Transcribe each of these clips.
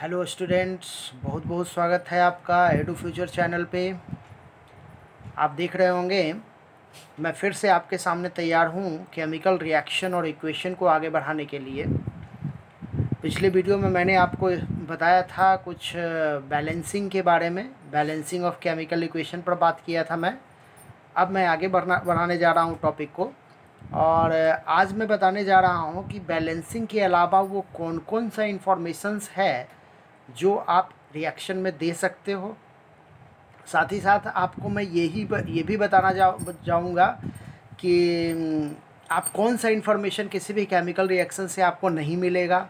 hello students बहुत बहुत स्वागत है आपका एडू फ्यूचर चैनल पे आप देख रहे होंगे मैं फिर से आपके सामने तैयार हूँ केमिकल रिएक्शन और इक्वेशन को आगे बढ़ाने के लिए पिछले वीडियो में मैंने आपको बताया था कुछ बैलेंसिंग के बारे में बैलेंसिंग ऑफ केमिकल इक्वेशन पर बात किया था मैं अब मैं आगे बढ़ना बढ़ाने जा रहा हूँ टॉपिक को और आज मैं बताने जा रहा हूँ कि बैलेंसिंग के अलावा वो कौन कौन सा इन्फॉर्मेशंस है जो आप रिएक्शन में दे सकते हो साथ ही साथ आपको मैं यही ये भी बताना जा जाऊँगा कि आप कौन सा इन्फॉर्मेशन किसी भी केमिकल रिएक्शन से आपको नहीं मिलेगा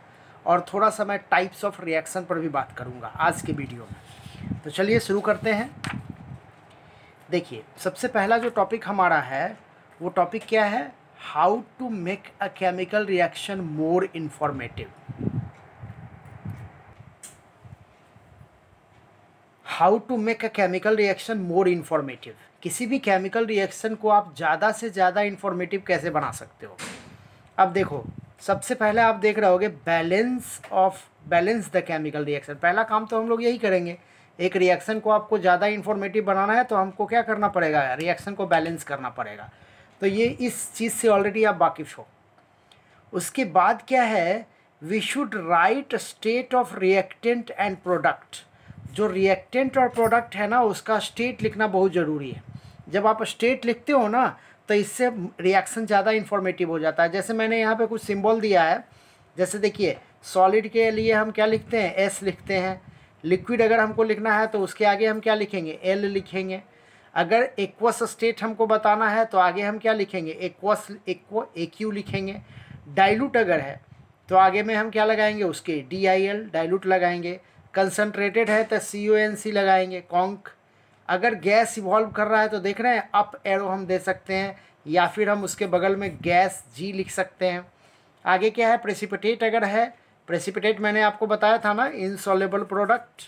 और थोड़ा सा मैं टाइप्स ऑफ रिएक्शन पर भी बात करूँगा आज के वीडियो में तो चलिए शुरू करते हैं देखिए सबसे पहला जो टॉपिक हमारा है वो टॉपिक क्या है how to make a chemical reaction more informative how to make a chemical reaction more informative किसी भी केमिकल रिएक्शन को आप ज़्यादा से ज़्यादा इन्फॉर्मेटिव कैसे बना सकते हो अब देखो सबसे पहले आप देख रहे होगे balance of balance the chemical reaction पहला काम तो हम लोग यही करेंगे एक रिएक्शन को आपको ज़्यादा इन्फॉर्मेटिव बनाना है तो हमको क्या करना पड़ेगा रिएक्शन को बैलेंस करना पड़ेगा तो ये इस चीज़ से ऑलरेडी आप वाकिफ़ हो उसके बाद क्या है we should write state of reactant and product जो रिएक्टेंट और प्रोडक्ट है ना उसका स्टेट लिखना बहुत ज़रूरी है जब आप स्टेट लिखते हो ना तो इससे रिएक्शन ज़्यादा इन्फॉर्मेटिव हो जाता है जैसे मैंने यहाँ पे कुछ सिंबल दिया है जैसे देखिए सॉलिड के लिए हम क्या लिखते हैं एस लिखते हैं लिक्विड अगर हमको लिखना है तो उसके आगे हम क्या लिखेंगे एल लिखेंगे अगर एक्वस स्टेट हमको बताना है तो आगे हम क्या लिखेंगे एक्वस एक्व एक्यू लिखेंगे डायलूट अगर है तो आगे में हम क्या लगाएंगे उसके डी आई एल डायलूट लगाएंगे कंसनट्रेटेड है तो सी ओ एन सी लगाएंगे कॉन्क अगर गैस इवॉल्व कर रहा है तो देख रहे हैं अप एरो हम दे सकते हैं या फिर हम उसके बगल में गैस जी लिख सकते हैं आगे क्या है प्रेसिपिटेट अगर है प्रेसिपिटेट मैंने आपको बताया था ना इनसॉलेबल प्रोडक्ट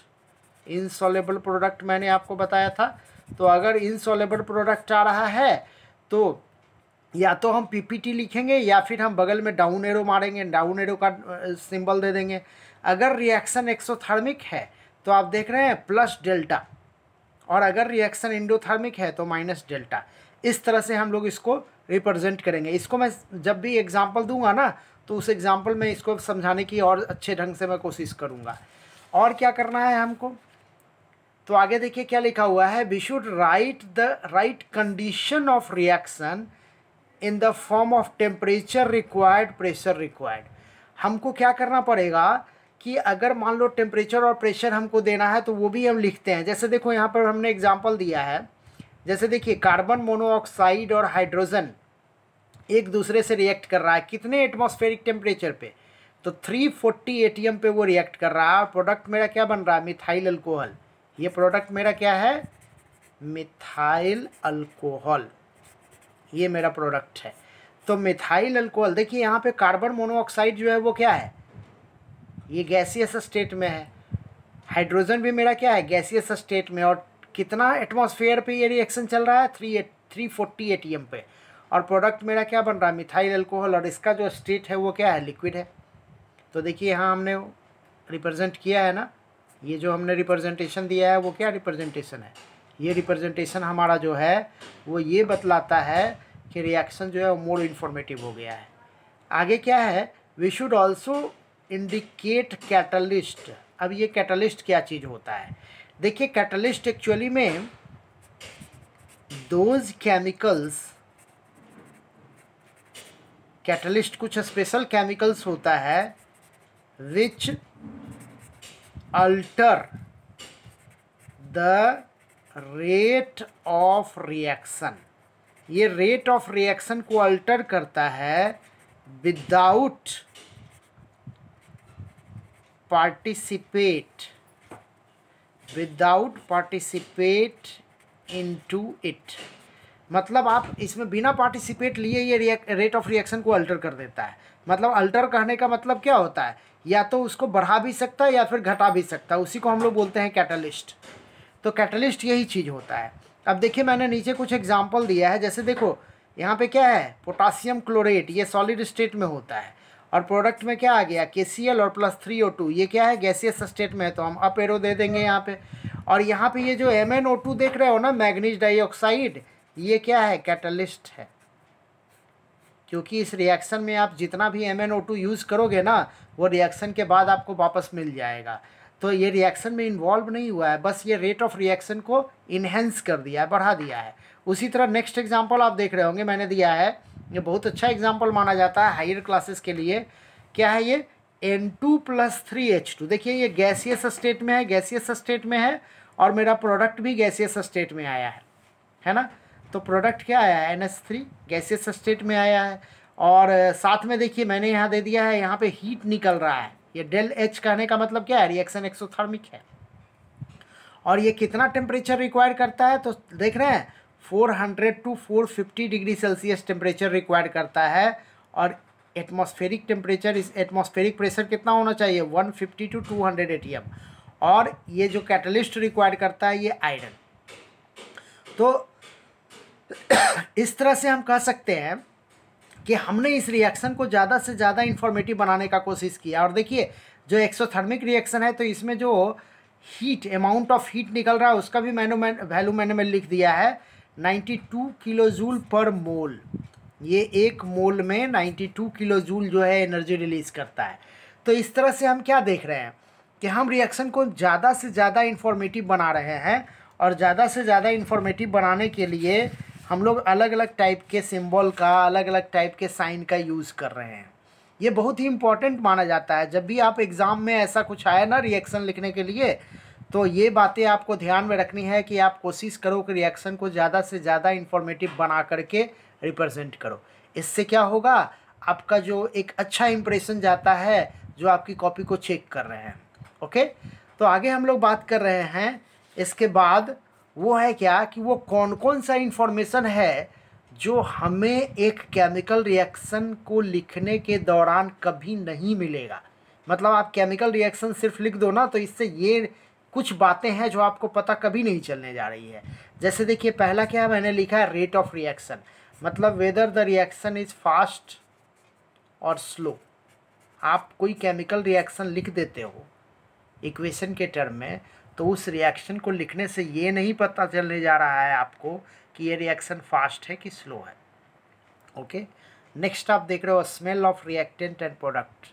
इनसॉलेबल प्रोडक्ट मैंने आपको बताया था तो अगर इनसॉलेबल प्रोडक्ट आ रहा है तो या तो हम पीपीटी लिखेंगे या फिर हम बगल में डाउन एरो मारेंगे डाउन एरो का सिंबल दे देंगे अगर रिएक्शन एक्सोथर्मिक है तो आप देख रहे हैं प्लस डेल्टा और अगर रिएक्शन इंडोथर्मिक है तो माइनस डेल्टा इस तरह से हम लोग इसको रिप्रेजेंट करेंगे इसको मैं जब भी एग्जाम्पल दूंगा ना तो उस एग्जाम्पल में इसको समझाने की और अच्छे ढंग से मैं कोशिश करूँगा और क्या करना है हमको तो आगे देखिए क्या लिखा हुआ है we should write the right condition of reaction in the form of temperature required pressure required हमको क्या करना पड़ेगा कि अगर मान लो टेम्परेचर और प्रेशर हमको देना है तो वो भी हम लिखते हैं जैसे देखो यहाँ पर हमने एग्जाम्पल दिया है जैसे देखिए कार्बन मोनोऑक्साइड और हाइड्रोजन एक दूसरे से रिएक्ट कर रहा है कितने एटमॉस्फेरिक टेम्परेचर पे तो 340 फोर्टी पे वो रिएक्ट कर रहा है और प्रोडक्ट मेरा क्या बन रहा है मिथाइल अल्कोहल ये प्रोडक्ट मेरा क्या है मिथाइल अल्कोहल ये मेरा प्रोडक्ट है तो मिथाइल अल्कोहल देखिए यहाँ पे कार्बन मोनोऑक्साइड जो है वो क्या है ये गैसियस स्टेट में है हाइड्रोजन भी मेरा क्या है गैसियस स्टेट में और कितना एटमॉस्फेयर पे ये रिएक्शन चल रहा है three eight three forty A T M पे और प्रोडक्ट मेरा क्या बन रहा है मिथाइल अल्कोहल और इसका जो स्टेट है वो क्या है लिक्विड है तो देखिए यहाँ हमने रिप्रेजेंट किया है ना ये जो हमने रिप्रेजेंटेशन दिया है वो क्या रिप्रेजेंटेशन है ये रिप्रेजेंटेशन हमारा जो है वो ये बतलाता है कि रिएक्शन जो है वो मोर इन्फॉर्मेटिव हो गया है आगे क्या है we should also indicate catalyst अब ये कैटलिस्ट क्या चीज़ होता है देखिए कैटलिस्ट एक्चुअली में दोज केमिकल्स कैटलिस्ट कुछ स्पेशल केमिकल्स होता है which alter the rate of reaction ये रेट ऑफ रिएक्शन को अल्टर करता है without participate without participate in to it मतलब आप इसमें बिना पार्टिसिपेट लिए ये रेट ऑफ रिएक्शन को अल्टर कर देता है मतलब अल्टर करने का मतलब क्या होता है या तो उसको बढ़ा भी सकता है या फिर घटा भी सकता है उसी को हम लोग बोलते हैं कैटलिस्ट तो कैटलिस्ट यही चीज़ होता है अब देखिए मैंने नीचे कुछ एग्जाम्पल दिया है जैसे देखो यहाँ पे क्या है पोटासियम क्लोरेट ये सॉलिड स्टेट में होता है और प्रोडक्ट में क्या आ गया के सी एल और प्लस थ्री ओ टू ये क्या है गैसियस स्टेट में है तो हम अप एरो दे देंगे यहाँ पे और यहाँ पे ये जो एम एन ओ टू देख रहे हो ना मैग्नीज डाइऑक्साइड ये क्या है कैटलिस्ट है क्योंकि इस रिएक्शन में आप जितना भी M N O two use करोगे ना वो रिएक्शन के बाद आपको वापस मिल जाएगा तो ये रिएक्शन में इन्वॉल्व नहीं हुआ है बस ये रेट ऑफ रिएक्शन को इन्हेंस कर दिया है बढ़ा दिया है उसी तरह नेक्स्ट एग्जाम्पल आप देख रहे होंगे मैंने दिया है ये बहुत अच्छा एग्जाम्पल माना जाता है हायर क्लासेस के लिए क्या है ये N two plus three H two देखिए ये गैसियस स्टेट में है गैसियस स्टेट में है और मेरा प्रोडक्ट भी गैसियस स्टेट में आया है है ना तो प्रोडक्ट क्या आया है N S three gaseous state में आया है और साथ में देखिए मैंने यहाँ दे दिया है यहाँ पे हीट निकल रहा है ये डेल एच कहने का मतलब क्या है रिएक्शन एक्सोथर्मिक है और ये कितना टेम्परेचर रिक्वायर करता है तो देख रहे हैं 400 to 450 degree Celsius temperature require करता है और एटमॉस्फेरिक टेम्परेचर इस एटमॉस्फेरिक प्रेशर कितना होना चाहिए 150 टू 200 हंड्रेड और ये जो कैटलिस्ट रिक्वायर करता है ये आयरन तो इस तरह से हम कह सकते हैं कि हमने इस रिएक्शन को ज़्यादा से ज़्यादा इन्फॉर्मेटिव बनाने का कोशिश किया और देखिए जो एक्सोथर्मिक रिएक्शन है तो इसमें जो हीट अमाउंट ऑफ हीट निकल रहा है उसका भी मैनो वैल्यू मैंने में लिख दिया है 92 किलो जूल पर मोल ये एक मोल में 92 किलो जूल जो है एनर्जी रिलीज करता है तो इस तरह से हम क्या देख रहे हैं कि हम रिएक्शन को ज़्यादा से ज़्यादा इन्फॉर्मेटिव बना रहे हैं और ज़्यादा से ज़्यादा इन्फॉर्मेटिव बनाने के लिए हम लोग अलग अलग टाइप के सिंबल का अलग अलग टाइप के साइन का यूज़ कर रहे हैं ये बहुत ही इंपॉर्टेंट माना जाता है जब भी आप एग्ज़ाम में ऐसा कुछ आया ना रिएक्शन लिखने के लिए तो ये बातें आपको ध्यान में रखनी है कि आप कोशिश करो कि रिएक्शन को ज़्यादा से ज़्यादा इन्फॉर्मेटिव बना करके रिप्रेजेंट करो इससे क्या होगा आपका जो एक अच्छा इम्प्रेशन जाता है जो आपकी कॉपी को चेक कर रहे हैं ओके तो आगे हम लोग बात कर रहे हैं इसके बाद वो है क्या कि वो कौन कौन सा इन्फॉर्मेशन है जो हमें एक केमिकल रिएक्शन को लिखने के दौरान कभी नहीं मिलेगा मतलब आप केमिकल रिएक्शन सिर्फ लिख दो ना तो इससे ये कुछ बातें हैं जो आपको पता कभी नहीं चलने जा रही है जैसे देखिए पहला क्या मैंने लिखा है रेट ऑफ रिएक्शन मतलब whether the reaction is fast और स्लो आप कोई केमिकल रिएक्शन लिख देते हो इक्वेशन के टर्म में तो उस रिएक्शन को लिखने से ये नहीं पता चलने जा रहा है आपको कि ये रिएक्शन फास्ट है कि स्लो है ओके नेक्स्ट आप देख रहे हो smell of reactant and product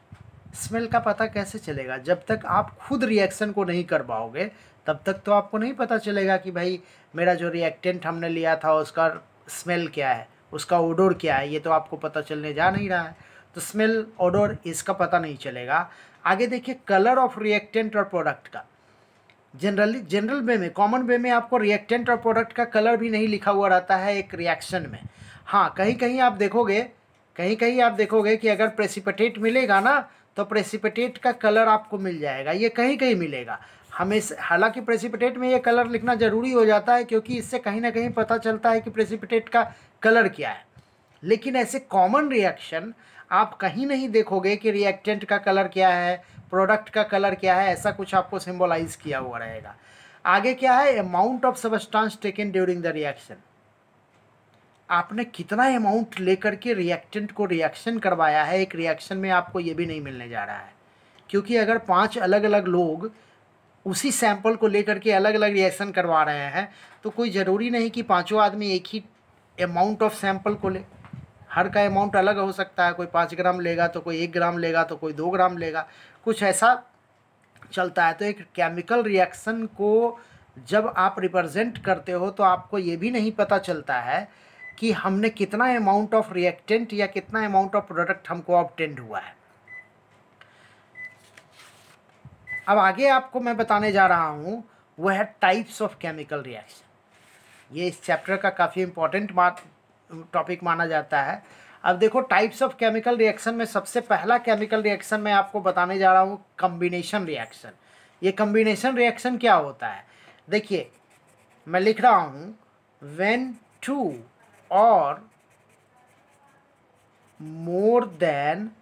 smell का पता कैसे चलेगा जब तक आप खुद रिएक्शन को नहीं कर पाओगे तब तक तो आपको नहीं पता चलेगा कि भाई मेरा जो रिएक्टेंट हमने लिया था उसका स्मेल क्या है उसका ओडोर क्या है ये तो आपको पता चलने जा नहीं रहा है तो स्मेल ओडोर इसका पता नहीं चलेगा आगे देखिए कलर ऑफ रिएक्टेंट और प्रोडक्ट का जनरली जनरल वे में कॉमन वे में आपको रिएक्टेंट और प्रोडक्ट का कलर भी नहीं लिखा हुआ रहता है एक रिएक्शन में हाँ कहीं कहीं आप देखोगे कहीं कहीं आप देखोगे कि अगर प्रेसिपिटेट मिलेगा ना तो प्रेसिपिटेट का कलर आपको मिल जाएगा ये कहीं कहीं मिलेगा हमें हालांकि प्रेसिपिटेट में ये कलर लिखना ज़रूरी हो जाता है क्योंकि इससे कहीं ना कहीं पता चलता है कि प्रेसिपिटेट का कलर क्या है लेकिन ऐसे कॉमन रिएक्शन आप कहीं नहीं देखोगे कि रिएक्टेंट का कलर क्या है प्रोडक्ट का कलर क्या है ऐसा कुछ आपको सिम्बोलाइज किया हुआ रहेगा आगे क्या है amount of substance taken during the reaction आपने कितना अमाउंट लेकर के रिएक्टेंट को रिएक्शन करवाया है एक रिएक्शन में आपको ये भी नहीं मिलने जा रहा है क्योंकि अगर पांच अलग अलग लोग उसी सैंपल को लेकर के अलग अलग रिएक्शन करवा रहे हैं तो कोई ज़रूरी नहीं कि पांचों आदमी एक ही अमाउंट ऑफ सैंपल को ले हर का अमाउंट अलग हो सकता है कोई पाँच ग्राम लेगा तो कोई एक ग्राम लेगा तो कोई दो ग्राम लेगा कुछ ऐसा चलता है तो एक केमिकल रिएक्शन को जब आप रिप्रेजेंट करते हो तो आपको ये भी नहीं पता चलता है कि हमने कितना अमाउंट ऑफ रिएक्टेंट या कितना अमाउंट ऑफ प्रोडक्ट हमको ऑबटेंड हुआ है अब आगे आपको मैं बताने जा रहा हूँ वह है टाइप्स ऑफ केमिकल रिएक्शन ये इस चैप्टर का काफ़ी इम्पोर्टेंट टॉपिक माना जाता है अब देखो टाइप्स ऑफ केमिकल रिएक्शन में सबसे पहला केमिकल रिएक्शन मैं आपको बताने जा रहा हूँ कम्बिनेशन रिएक्शन ये कम्बिनेशन रिएक्शन क्या होता है देखिए मैं लिख रहा हूँ when two or more than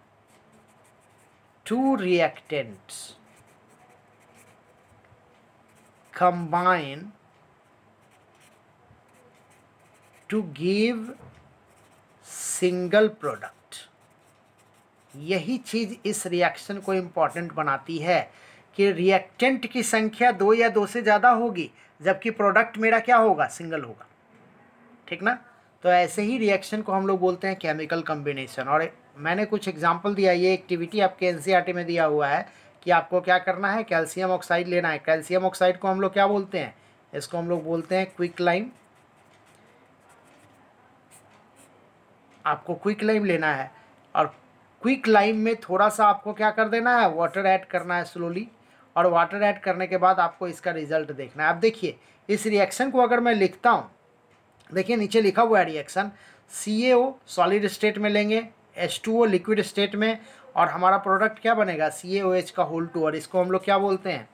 two reactants combine to give single product यही चीज़ इस रिएक्शन को इंपॉर्टेंट बनाती है कि रिएक्टेंट की संख्या दो या दो से ज़्यादा होगी जबकि प्रोडक्ट मेरा क्या होगा सिंगल होगा ठीक ना तो ऐसे ही रिएक्शन को हम लोग बोलते हैं केमिकल कम्बिनेशन और मैंने कुछ एग्जाम्पल दिया ये एक्टिविटी आपके एन e में दिया हुआ है कि आपको क्या करना है कैल्शियम ऑक्साइड लेना है कैल्शियम ऑक्साइड को हम लोग क्या बोलते हैं इसको हम लोग बोलते हैं क्विक लाइम आपको क्विक लाइम लेना है और क्विक लाइम में थोड़ा सा आपको क्या कर देना है वाटर ऐड करना है स्लोली और वाटर ऐड करने के बाद आपको इसका रिजल्ट देखना है आप देखिए इस रिएक्शन को अगर मैं लिखता हूँ देखिए नीचे लिखा हुआ है reaction C A O solid state में लेंगे H two O liquid state में और हमारा प्रोडक्ट क्या बनेगा सी ए ओ एच का होल टू और इसको हम लोग क्या बोलते हैं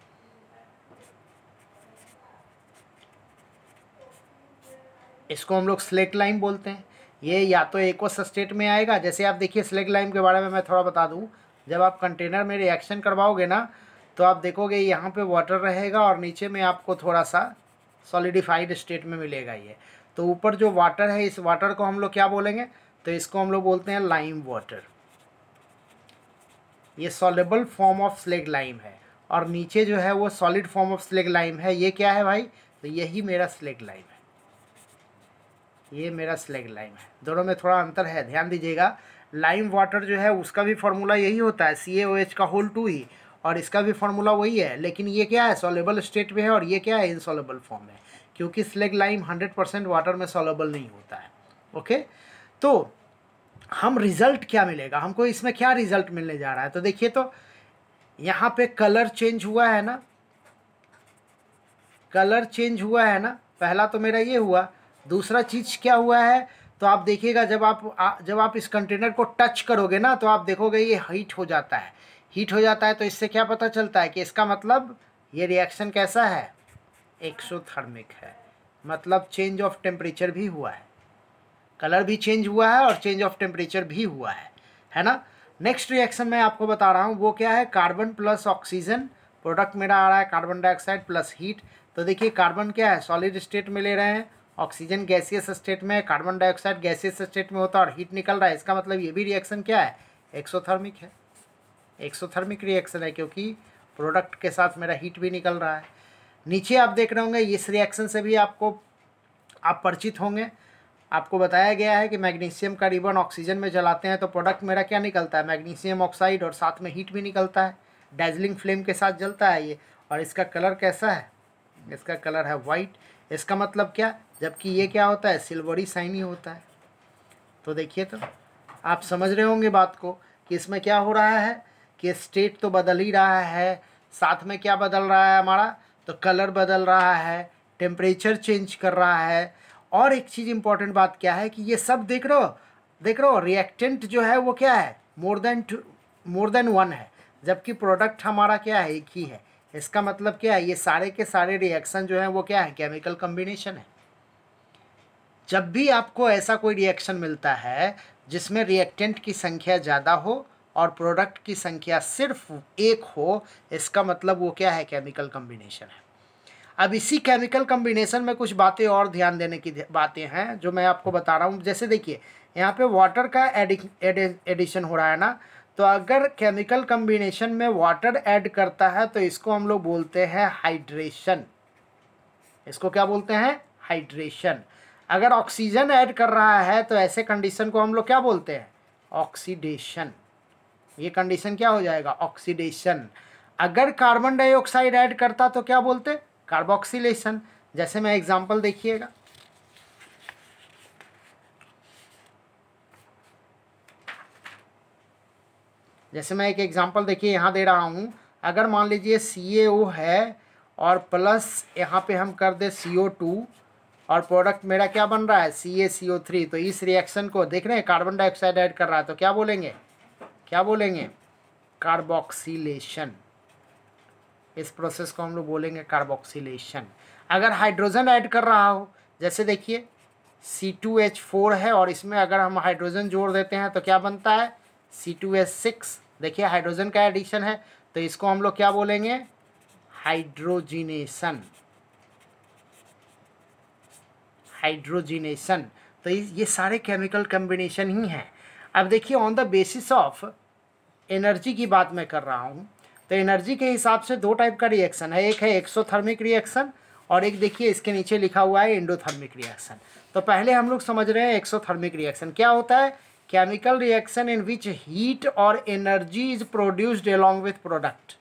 इसको हम लोग स्लेक लाइम बोलते हैं ये या तो एक स्टेट में आएगा जैसे आप देखिए स्लेक लाइम के बारे में मैं थोड़ा बता दूँ जब आप कंटेनर में रिएक्शन करवाओगे ना तो आप देखोगे यहाँ पे वाटर रहेगा और नीचे में आपको थोड़ा सा सॉलिडिफाइड स्टेट में मिलेगा ये तो ऊपर जो वाटर है इस वाटर को हम लोग क्या बोलेंगे तो इसको हम लोग बोलते हैं लाइम वाटर ये soluble form of slaked lime है और नीचे जो है वो solid form of slaked lime है ये क्या है भाई तो यही मेरा स्लेग लाइम है ये मेरा स्लेग लाइम है दोनों में थोड़ा अंतर है ध्यान दीजिएगा लाइम वाटर जो है उसका भी फॉर्मूला यही होता है सी ए ओ एच का होल टू ही और इसका भी फॉर्मूला वही है लेकिन ये क्या है सॉलेबल स्टेट में है और ये क्या है इनसॉलेबल फॉर्म है क्योंकि स्लेग लाइम 100 परसेंट वाटर में सॉलेबल नहीं होता है ओके तो हम रिज़ल्ट क्या मिलेगा हमको इसमें क्या रिज़ल्ट मिलने जा रहा है तो देखिए तो यहाँ पे कलर चेंज हुआ है ना कलर चेंज हुआ है ना पहला तो मेरा ये हुआ दूसरा चीज़ क्या हुआ है तो आप देखिएगा जब आप आ, जब आप इस कंटेनर को टच करोगे ना तो आप देखोगे ये हीट हो जाता है हीट हो जाता है तो इससे क्या पता चलता है कि इसका मतलब ये रिएक्शन कैसा है एक्सोथर्मिक है मतलब चेंज ऑफ टेम्परेचर भी हुआ है कलर भी चेंज हुआ है और चेंज ऑफ टेम्परेचर भी हुआ है है ना नेक्स्ट रिएक्शन मैं आपको बता रहा हूँ वो क्या है कार्बन प्लस ऑक्सीजन प्रोडक्ट मेरा आ रहा है कार्बन डाइऑक्साइड प्लस हीट तो देखिए कार्बन क्या है सॉलिड स्टेट में ले रहे हैं ऑक्सीजन गैसियस स्टेट में कार्बन डाइऑक्साइड गैसियस स्टेट में होता है और हीट निकल रहा है इसका मतलब ये भी रिएक्शन क्या है एक्सोथर्मिक है एक्सोथर्मिक रिएक्शन है क्योंकि प्रोडक्ट के साथ मेरा हीट भी निकल रहा है नीचे आप देख रहे होंगे इस रिएक्शन से भी आपको आप परिचित होंगे आपको बताया गया है कि मैग्नीशियम का रिबन ऑक्सीजन में जलाते हैं तो प्रोडक्ट मेरा क्या निकलता है मैग्नीशियम ऑक्साइड और साथ में हीट भी निकलता है डार्जिलिंग फ्लेम के साथ जलता है ये और इसका कलर कैसा है इसका कलर है वाइट इसका मतलब क्या जबकि ये क्या होता है सिल्वरी साइनी होता है तो देखिए तो आप समझ रहे होंगे बात को कि इसमें क्या हो रहा है कि स्टेट तो बदल ही रहा है साथ में क्या बदल रहा है हमारा तो कलर बदल रहा है टेम्परेचर चेंज कर रहा है और एक चीज़ इम्पॉर्टेंट बात क्या है कि ये सब देख रहे हो देख रहे हो रिएक्टेंट जो है वो क्या है more than two more than one है जबकि प्रोडक्ट हमारा क्या है एक ही है इसका मतलब क्या है ये सारे के सारे रिएक्शन जो है वो क्या है केमिकल कम्बिनेशन है जब भी आपको ऐसा कोई रिएक्शन मिलता है जिसमें रिएक्टेंट की संख्या ज़्यादा हो और प्रोडक्ट की संख्या सिर्फ एक हो इसका मतलब वो क्या है केमिकल कम्बिनेशन है अब इसी केमिकल कम्बिनेशन में कुछ बातें और ध्यान देने की बातें हैं जो मैं आपको बता रहा हूँ जैसे देखिए यहाँ पे वाटर का एडिशन हो रहा है ना तो अगर केमिकल कम्बिनेशन में वाटर ऐड करता है तो इसको हम लोग बोलते हैं हाइड्रेशन इसको क्या बोलते हैं हाइड्रेशन अगर ऑक्सीजन ऐड कर रहा है तो ऐसे कंडीशन को हम लोग क्या बोलते हैं ऑक्सीडेशन ये कंडीशन क्या हो जाएगा ऑक्सीडेशन अगर कार्बन डाइऑक्साइड ऐड करता तो क्या बोलते कार्बोक्सीलेशन जैसे मैं एग्जांपल देखिएगा जैसे मैं एक एग्जांपल देखिए यहाँ दे रहा हूँ अगर मान लीजिए सी है और प्लस यहाँ पे हम कर दे सी और प्रोडक्ट मेरा क्या बन रहा है C A C O three तो इस रिएक्शन को देख रहे हैं कार्बन डाइऑक्साइड ऐड कर रहा है तो क्या बोलेंगे क्या बोलेंगे कार्बोक्सीलेशन इस प्रोसेस को हम लोग बोलेंगे कार्बोक्सीलेशन अगर हाइड्रोजन ऐड कर रहा हो जैसे देखिए सी टू एच फोर है और इसमें अगर हम हाइड्रोजन जोड़ देते हैं तो क्या बनता है सी टू एच सिक्स देखिए हाइड्रोजन का एडिशन है तो इसको हम लोग क्या बोलेंगे हाइड्रोजिनेशन हाइड्रोजिनेशन तो ये सारे केमिकल कम्बिनेशन ही हैं अब देखिए on the basis of energy की बात मैं कर रहा हूँ तो एनर्जी के हिसाब से दो टाइप का रिएक्शन है एक है एक्सोथर्मिक रिएक्शन और एक देखिए इसके नीचे लिखा हुआ है इंडोथर्मिक रिएक्शन तो पहले हम लोग समझ रहे हैं एक्सोथर्मिक रिएक्शन क्या होता है chemical reaction in which heat और energy is produced along with product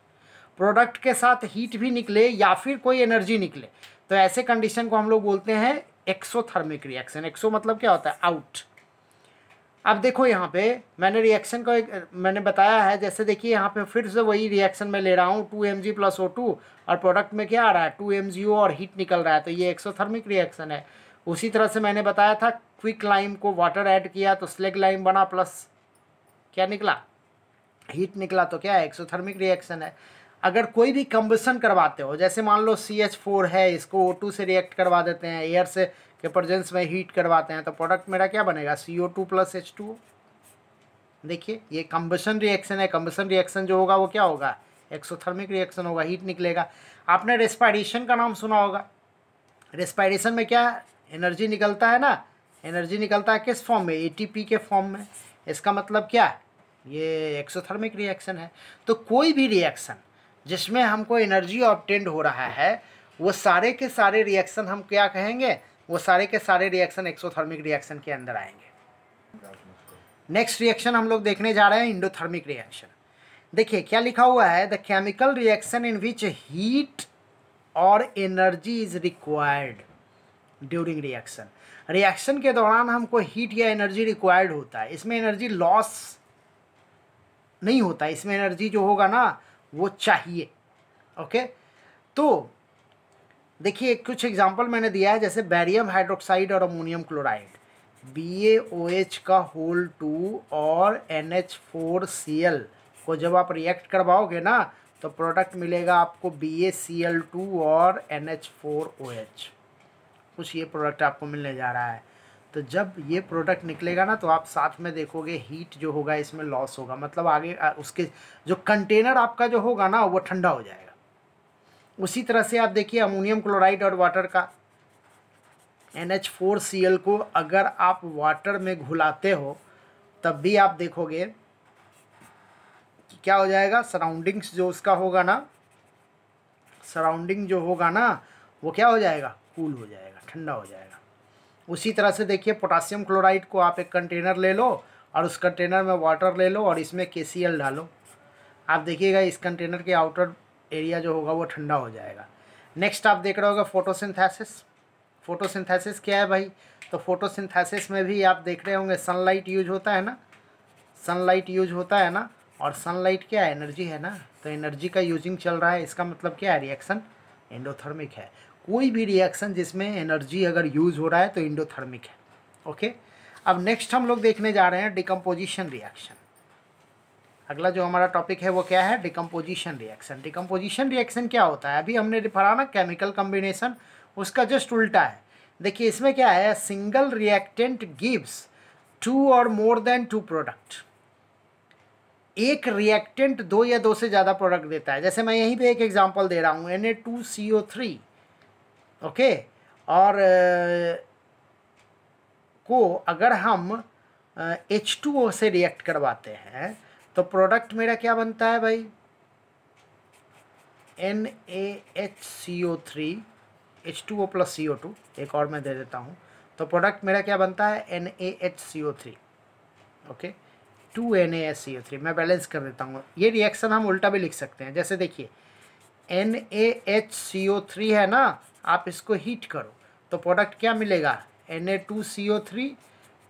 product के साथ हीट भी निकले या फिर कोई एनर्जी निकले तो ऐसे कंडीशन को हम लोग बोलते हैं एक्सोथर्मिक रिएक्शन एक्सो मतलब क्या होता है आउट अब देखो यहाँ पे मैंने रिएक्शन को एक मैंने बताया है जैसे देखिए यहाँ पे फिर से वही रिएक्शन में ले रहा हूँ two M G plus O two और प्रोडक्ट में क्या आ रहा है टू एम जी ओ और हीट निकल रहा है तो ये एक्सोथर्मिक रिएक्शन है उसी तरह से मैंने बताया था क्विक लाइम को वाटर ऐड किया तो स्लेग लाइम बना प्लस क्या निकला हीट निकला तो क्या है एक्सोथर्मिक रिएक्शन है अगर कोई भी कम्बसन करवाते हो जैसे मान लो सी एच फोर है इसको ओ टू से रिएक्ट करवा देते हैं एयर से के प्रजेंस में हीट करवाते हैं तो प्रोडक्ट मेरा क्या बनेगा C O two plus H two देखिए ये कम्बसन रिएक्शन है कम्बसन रिएक्शन जो होगा वो क्या होगा एक्सोथर्मिक रिएक्शन होगा हीट निकलेगा आपने रेस्पायरेशन का नाम सुना होगा रेस्पायरेशन में क्या एनर्जी निकलता है ना एनर्जी निकलता है किस फॉर्म में पी के फॉर्म में इसका मतलब क्या है ये एक्सोथर्मिक रिएक्शन है तो कोई भी रिएक्शन जिसमें हमको एनर्जी ऑप्टेंड हो रहा है वो सारे के सारे रिएक्शन हम क्या कहेंगे वो सारे के सारे रिएक्शन एक्सोथर्मिक रिएक्शन के अंदर आएंगे नेक्स्ट रिएक्शन हम लोग देखने जा रहे हैं इंडोथर्मिक रिएक्शन देखिए क्या लिखा हुआ है the chemical reaction in which heat और energy is required during reaction reaction के दौरान हमको हीट या एनर्जी रिक्वायर्ड होता है इसमें एनर्जी लॉस नहीं होता इसमें एनर्जी जो होगा ना वो चाहिए ओके तो देखिए कुछ एग्जाम्पल मैंने दिया है जैसे बैरियम हाइड्रोक्साइड और अमोनियम क्लोराइड बी एच का होल टू और N H four C L को जब आप रिएक्ट करवाओगे ना तो प्रोडक्ट मिलेगा आपको B A C L two और N H four O H कुछ ये प्रोडक्ट आपको मिलने जा रहा है तो जब ये प्रोडक्ट निकलेगा ना तो आप साथ में देखोगे हीट जो होगा इसमें लॉस होगा मतलब आगे उसके जो कंटेनर आपका जो होगा ना वो ठंडा हो जाएगा उसी तरह से आप देखिए अमोनियम क्लोराइड और वाटर का N H four C L को अगर आप वाटर में घुलाते हो तब भी आप देखोगे कि क्या हो जाएगा सराउंडिंग्स जो उसका होगा ना सराउंडिंग जो होगा ना वो क्या हो जाएगा कूल हो जाएगा ठंडा हो जाएगा उसी तरह से देखिए पोटासियम क्लोराइड को आप एक कंटेनर ले लो और उस कंटेनर में वाटर ले लो और इसमें के डालो आप देखिएगा इस कंटेनर के आउटर एरिया जो होगा वो ठंडा हो जाएगा नेक्स्ट आप देख रहे होगा फोटोसिंथेसिस फोटोसिंथेसिस क्या है भाई तो फोटोसिंथेसिस में भी आप देख रहे होंगे सनलाइट यूज होता है ना सनलाइट यूज होता है ना और सनलाइट क्या है एनर्जी है ना तो एनर्जी का यूजिंग चल रहा है इसका मतलब क्या है रिएक्शन इंडोथर्मिक है कोई भी रिएक्शन जिसमें एनर्जी अगर यूज हो रहा है तो इंडोथर्मिक है ओके अब नेक्स्ट हम लोग देखने जा रहे हैं डिकम्पोजिशन रिएक्शन अगला जो हमारा टॉपिक है वो क्या है डिकम्पोजिशन रिएक्शन डिकम्पोजिशन रिएक्शन क्या होता है अभी हमने पढ़ा ना केमिकल कम्बिनेशन उसका जस्ट उल्टा है देखिए इसमें क्या है सिंगल रिएक्टेंट गिव्स टू और मोर देन टू प्रोडक्ट एक रिएक्टेंट दो या दो से ज़्यादा प्रोडक्ट देता है जैसे मैं यहीं पे एक एग्जांपल दे रहा हूँ N A two C O three okay और को अगर हम एच टू ओ से रिएक्ट करवाते हैं तो प्रोडक्ट मेरा क्या बनता है भाई N A H C O three H two O plus C O two एक और मैं दे देता हूँ तो प्रोडक्ट मेरा क्या बनता है N A H C O three okay two N A H C O three मैं बैलेंस कर देता हूँ ये रिएक्शन हम उल्टा भी लिख सकते हैं जैसे देखिए N A H C O three है ना आप इसको हीट करो तो प्रोडक्ट क्या मिलेगा N A two C O three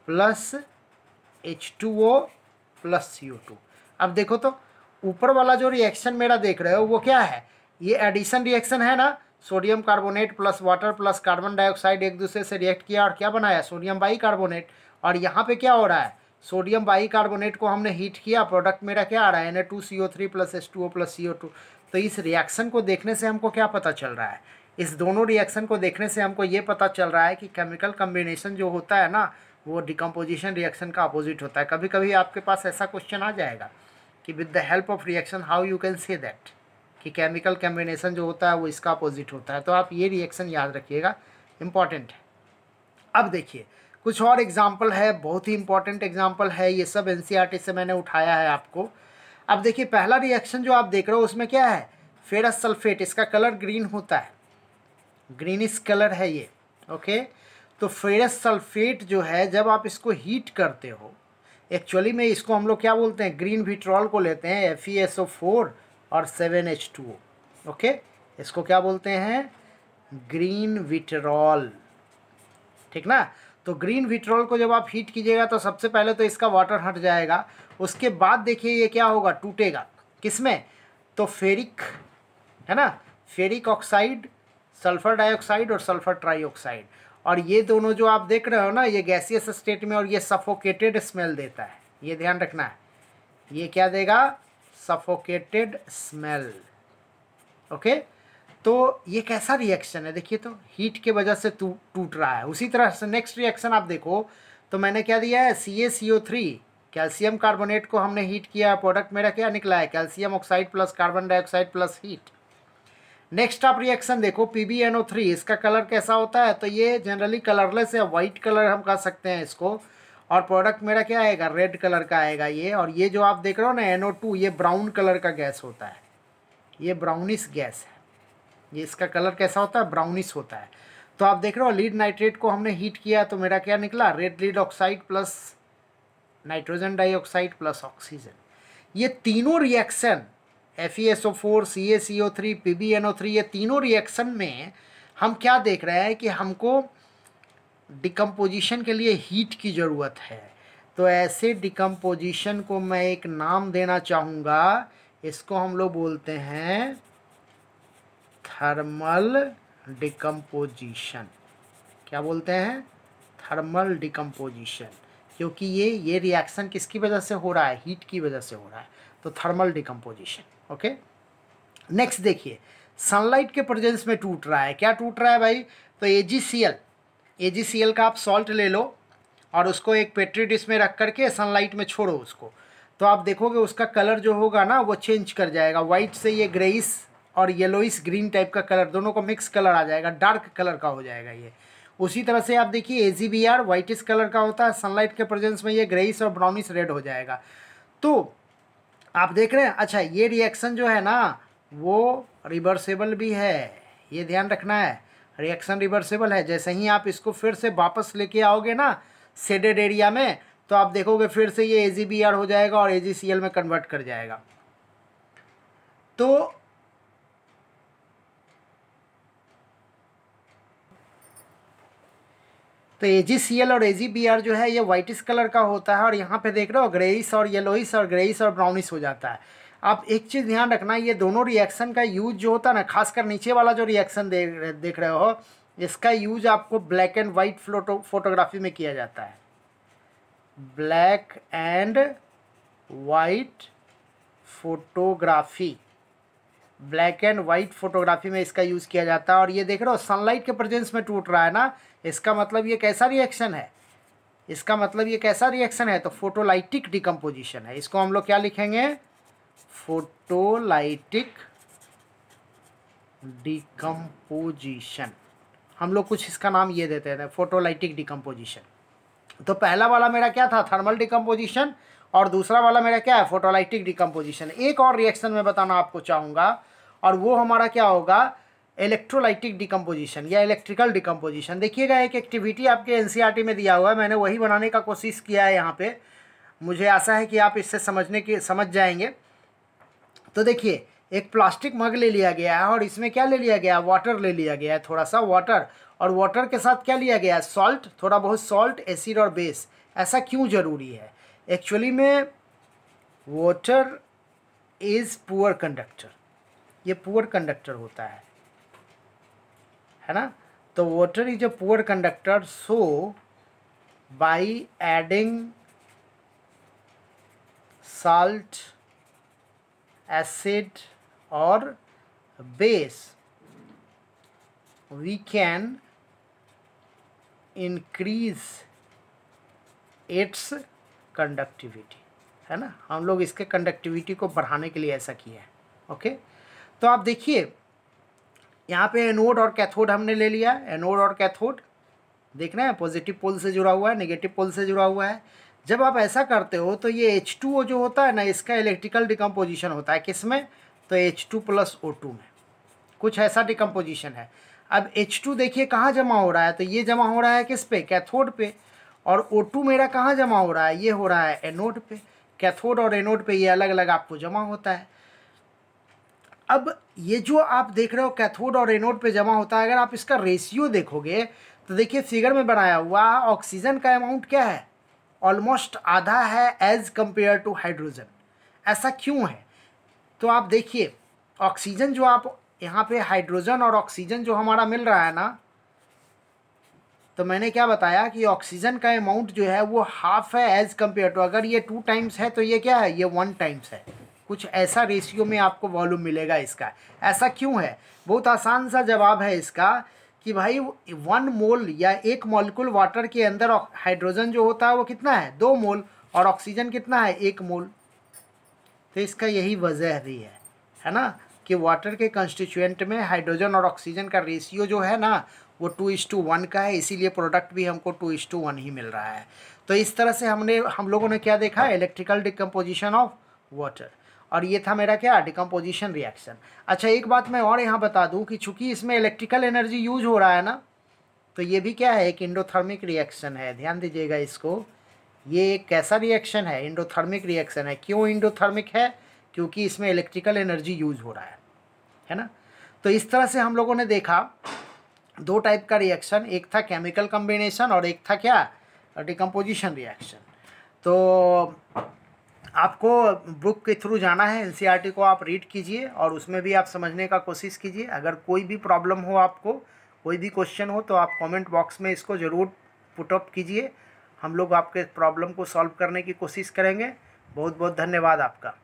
plus H two O plus C O two अब देखो तो ऊपर वाला जो रिएक्शन मेरा देख रहे हो वो क्या है ये एडिशन रिएक्शन है ना sodium carbonate plus water plus carbon dioxide एक दूसरे से रिएक्ट किया और क्या बनाया सोडियम बाई कार्बोनेट और यहाँ पे क्या हो रहा है सोडियम बाई कार्बोनेट को हमने हीट किया प्रोडक्ट मेरा क्या आ रहा है N A two C O three plus S two O plus C O two तो इस रिएक्शन को देखने से हमको क्या पता चल रहा है इस दोनों रिएक्शन को देखने से हमको ये पता चल रहा है कि केमिकल कम्बिनेशन जो होता है ना वो डिकम्पोजिशन रिएक्शन का अपोजिट होता है कभी कभी आपके पास ऐसा क्वेश्चन आ जाएगा कि with the help of reaction how you can say that कि केमिकल कम्बिनेशन जो होता है वो इसका अपोजिट होता है तो आप ये रिएक्शन याद रखिएगा इम्पॉर्टेंट है अब देखिए कुछ और एग्जाम्पल है बहुत ही इंपॉर्टेंट एग्जाम्पल है ये सब एन e से मैंने उठाया है आपको अब देखिए पहला रिएक्शन जो आप देख रहे हो उसमें क्या है फेरस सल्फेट इसका कलर ग्रीन होता है ग्रीनिश कलर है ये ओके तो फेरस सल्फेट जो है जब आप इसको हीट करते हो एक्चुअली में इसको हम लोग क्या बोलते हैं ग्रीन विट्रॉल को लेते हैं F E S O four और seven H two O okay इसको क्या बोलते हैं ग्रीन विट्रॉल ठीक ना तो ग्रीन विट्रॉल को जब आप हीट कीजिएगा तो सबसे पहले तो इसका वाटर हट जाएगा उसके बाद देखिए ये क्या होगा टूटेगा किसमें तो फेरिक है ना फेरिक ऑक्साइड सल्फर डाइऑक्साइड और सल्फर ट्राईऑक्साइड और ये दोनों जो आप देख रहे हो ना ये गैसियस स्टेट में और ये सफोकेटेड स्मेल देता है ये ध्यान रखना है ये क्या देगा सफोकेटेड स्मेल ओके तो ये कैसा रिएक्शन है देखिए तो हीट के वजह से टूट रहा है उसी तरह से नेक्स्ट रिएक्शन आप देखो तो मैंने क्या दिया है C A C O three calcium carbonate को हमने हीट किया प्रोडक्ट मेरा क्या निकला है calcium oxide plus carbon dioxide plus heat next आप रिएक्शन देखो पी बी थ्री इसका कलर कैसा होता है तो ये जनरली कलरलेस या वाइट कलर हम कह सकते हैं इसको और प्रोडक्ट मेरा क्या आएगा रेड कलर का आएगा ये और ये जो आप देख रहे हो ना टू ये ब्राउन कलर का गैस होता है ये ब्राउनिश गैस है ये इसका कलर कैसा होता है ब्राउनिश होता है तो आप देख रहे हो लीड नाइट्रेट को हमने हीट किया तो मेरा क्या निकला red lead oxide plus nitrogen dioxide plus oxygen ये तीनों reaction F E S O four C A C O three P B N O three ये तीनों रिएक्शन में हम क्या देख रहे हैं कि हमको डिकम्पोजिशन के लिए हीट की ज़रूरत है तो ऐसे डिकम्पोजिशन को मैं एक नाम देना चाहूँगा इसको हम लोग बोलते हैं थर्मल डिकम्पोजिशन क्या बोलते हैं थर्मल डिकम्पोजिशन क्योंकि ये ये रिएक्शन किसकी वजह से हो रहा है हीट की वजह से हो रहा है तो थर्मल डिकम्पोजिशन ओके नेक्स्ट देखिए सनलाइट के प्रेजेंस में टूट रहा है क्या टूट रहा है भाई तो ए जी C L A ji C L का आप सॉल्ट ले लो और उसको एक पेट्री डिश में रख करके सनलाइट में छोड़ो उसको तो आप देखोगे उसका कलर जो होगा ना वो चेंज कर जाएगा वाइट से ये ग्रेइस और येलोइस ग्रीन टाइप का कलर दोनों को मिक्स कलर आ जाएगा डार्क कलर का हो जाएगा ये उसी तरह से आप देखिए A G B R whitish colour का होता है सनलाइट के प्रेजेंस में ये ग्रेइस और ब्राउनिश रेड हो जाएगा तो आप देख रहे हैं अच्छा ये रिएक्शन जो है ना वो रिवर्सेबल भी है ये ध्यान रखना है रिएक्शन रिवर्सेबल है जैसे ही आप इसको फिर से वापस लेके आओगे ना सेडेड एरिया में तो आप देखोगे फिर से ये ए हो जाएगा और ए में कन्वर्ट कर जाएगा तो तो एल और आर जो है ये वाइटिस कलर का होता है और यहाँ पे देख रहे हो ग्रेइस और येलोइस और ग्रेइस और ब्राउनिश हो जाता है आप एक चीज़ ध्यान रखना ये दोनों रिएक्शन का यूज जो होता है ना खासकर नीचे वाला जो रिएक्शन दे, देख रहे हो इसका यूज आपको black and white photo photography में किया जाता है black and white photography black and white photography में इसका यूज़ किया जाता है और ये देख रहे हो सनलाइट के प्रजेंस में टूट रहा है ना इसका मतलब ये कैसा रिएक्शन है इसका मतलब ये कैसा रिएक्शन है तो फोटोलाइटिक डिकम्पोजिशन है इसको हम लोग क्या लिखेंगे फोटोलाइटिक डिकम्पोजिशन हम लोग कुछ इसका नाम ये देते थे फोटोलाइटिक डिकम्पोजिशन तो पहला वाला मेरा क्या था थर्मल डिकम्पोजिशन और दूसरा वाला मेरा क्या है फोटोलाइटिक डिकम्पोजिशन एक और रिएक्शन में बताना आपको चाहूँगा और वो हमारा क्या होगा इलेक्ट्रोलाइटिक डिकम्पोजिशन या इलेक्ट्रिकल डिकम्पोजिशन देखिएगा एक एक्टिविटी आपके एन e में दिया हुआ है मैंने वही बनाने का कोशिश किया है यहाँ पर मुझे आशा है कि आप इससे समझने की समझ जाएंगे तो देखिए एक प्लास्टिक मग ले लिया गया है और इसमें क्या ले लिया गया है वाटर ले लिया गया है थोड़ा सा वाटर और वाटर के साथ क्या लिया गया है सॉल्ट थोड़ा बहुत सॉल्ट एसिड और बेस ऐसा क्यों ज़रूरी है एक्चुअली में वाटर इज़ पुअर कंडक्टर ये पुअर कंडक्टर होता है है ना तो water is a poor conductor so by adding salt acid और base we can increase its conductivity है ना हम लोग इसके कंडक्टिविटी को बढ़ाने के लिए ऐसा किया है ओके तो आप देखिए यहाँ पे एनोड और कैथोड हमने ले लिया एनोड और कैथोड देख रहे हैं पॉजिटिव पोल से जुड़ा हुआ है नेगेटिव पोल से जुड़ा हुआ है जब आप ऐसा करते हो तो ये एच टू जो होता है ना इसका इलेक्ट्रिकल डिकम्पोजिशन होता है किस में तो H two plus O two में कुछ ऐसा डिकम्पोजिशन है अब एच टू देखिए कहाँ जमा हो रहा है तो ये जमा हो रहा है किस पे कैथोड पे और ओ टू मेरा कहाँ जमा हो रहा है ये हो रहा है एनोड पे कैथोड और एनोड पे ये अलग अलग आपको जमा होता है अब ये जो आप देख रहे हो कैथोड और एनोड पे जमा होता है अगर आप इसका रेशियो देखोगे तो देखिए फिगर में बनाया हुआ ऑक्सीजन का अमाउंट क्या है ऑलमोस्ट आधा है एज कंपेयर टू हाइड्रोजन ऐसा क्यों है तो आप देखिए ऑक्सीजन जो आप यहाँ पे हाइड्रोजन और ऑक्सीजन जो हमारा मिल रहा है ना तो मैंने क्या बताया कि ऑक्सीजन का अमाउंट जो है वो हाफ है एज कंपेयर टू अगर ये टू टाइम्स है तो ये क्या है ये वन टाइम्स है कुछ ऐसा रेशियो में आपको वॉल्यूम मिलेगा इसका ऐसा क्यों है बहुत आसान सा जवाब है इसका कि भाई वन मोल या एक मॉलिकुल वाटर के अंदर हाइड्रोजन जो होता है वो कितना है दो मोल और ऑक्सीजन कितना है एक मोल तो इसका यही वजह भी है है ना कि वाटर के कंस्टिट्यूएंट में हाइड्रोजन और ऑक्सीजन का रेशियो जो है ना वो टू इस टू वन का है इसीलिए प्रोडक्ट भी हमको टू इस टू वन ही मिल रहा है तो इस तरह से हमने हम लोगों ने क्या देखा इलेक्ट्रिकल डिकम्पोजिशन ऑफ वाटर और ये था मेरा क्या डिकम्पोजिशन रिएक्शन अच्छा एक बात मैं और यहाँ बता दूँ कि चूँकि इसमें इलेक्ट्रिकल एनर्जी यूज हो रहा है ना तो ये भी क्या है एक इंडोथर्मिक रिएक्शन है ध्यान दीजिएगा इसको ये एक कैसा रिएक्शन है इंडोथर्मिक रिएक्शन है क्यों इंडोथर्मिक है क्योंकि इसमें इलेक्ट्रिकल एनर्जी यूज हो रहा है है ना तो इस तरह से हम लोगों ने देखा दो टाइप का रिएक्शन एक था केमिकल कम्बिनेशन और एक था क्या डिकम्पोजिशन रिएक्शन तो आपको बुक के थ्रू जाना है एन e को आप रीड कीजिए और उसमें भी आप समझने का कोशिश कीजिए अगर कोई भी प्रॉब्लम हो आपको कोई भी क्वेश्चन हो तो आप कमेंट बॉक्स में इसको ज़रूर पुटअप कीजिए हम लोग आपके प्रॉब्लम को सॉल्व करने की कोशिश करेंगे बहुत बहुत धन्यवाद आपका